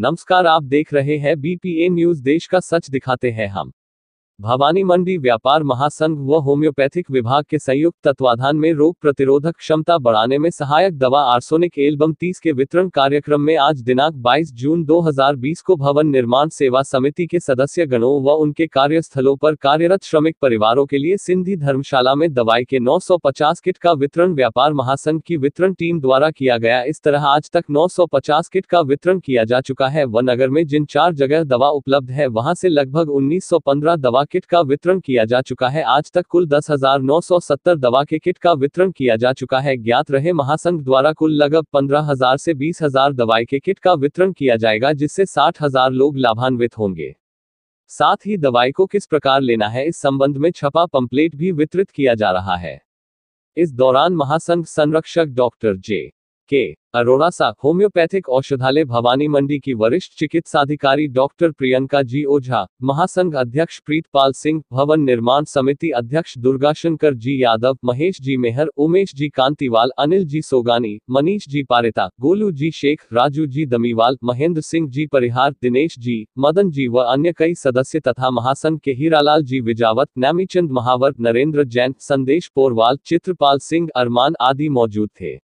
नमस्कार आप देख रहे हैं बीपीए न्यूज देश का सच दिखाते हैं हम भवानी मंडी व्यापार महासंघ व होम्योपैथिक विभाग के संयुक्त तत्वाधान में रोग प्रतिरोधक क्षमता बढ़ाने में सहायक दवा आर्सोनिक एल्बम 30 के वितरण कार्यक्रम में आज दिनांक 22 जून 2020 को भवन निर्माण सेवा समिति के सदस्य गणों व उनके कार्यस्थलों पर कार्यरत श्रमिक परिवारों के लिए सिंधी धर्मशाला में दवाई के नौ किट का वितरण व्यापार महासंघ की वितरण टीम द्वारा किया गया इस तरह आज तक नौ किट का वितरण किया जा चुका है व नगर में जिन चार जगह दवा उपलब्ध है वहाँ से लगभग उन्नीस दवा किट का वितरण किया जा चुका है आज तक कुल 10,970 दवा के किट का वितरण किया जा चुका है ज्ञात रहे महासंघ द्वारा कुल लगभग 15,000 से 20,000 दवाई के किट का वितरण किया जाएगा जिससे 60,000 लोग लाभान्वित होंगे साथ ही दवाई को किस प्रकार लेना है इस संबंध में छपा पंपलेट भी वितरित किया जा रहा है इस दौरान महासंघ संरक्षक डॉक्टर जे के अरोड़ा सा होम्योपैथिक औषधालय भवानी मंडी की वरिष्ठ चिकित्साधिकारी डॉक्टर प्रियंका जी ओझा महासंघ अध्यक्ष प्रीतपाल सिंह भवन निर्माण समिति अध्यक्ष दुर्गा शंकर जी यादव महेश जी मेहर उमेश जी कांतिवाल अनिल जी सोगानी मनीष जी पारिता गोलू जी शेख राजू जी दमीवाल महेंद्र सिंह जी परिहार दिनेश जी मदन जी व अन्य कई सदस्य तथा महासंघ के हीरालाल जी विजावत नैमीचंद महावर नरेंद्र जैन संदेश पोरवाल चित्रपाल सिंह अरमान आदि मौजूद थे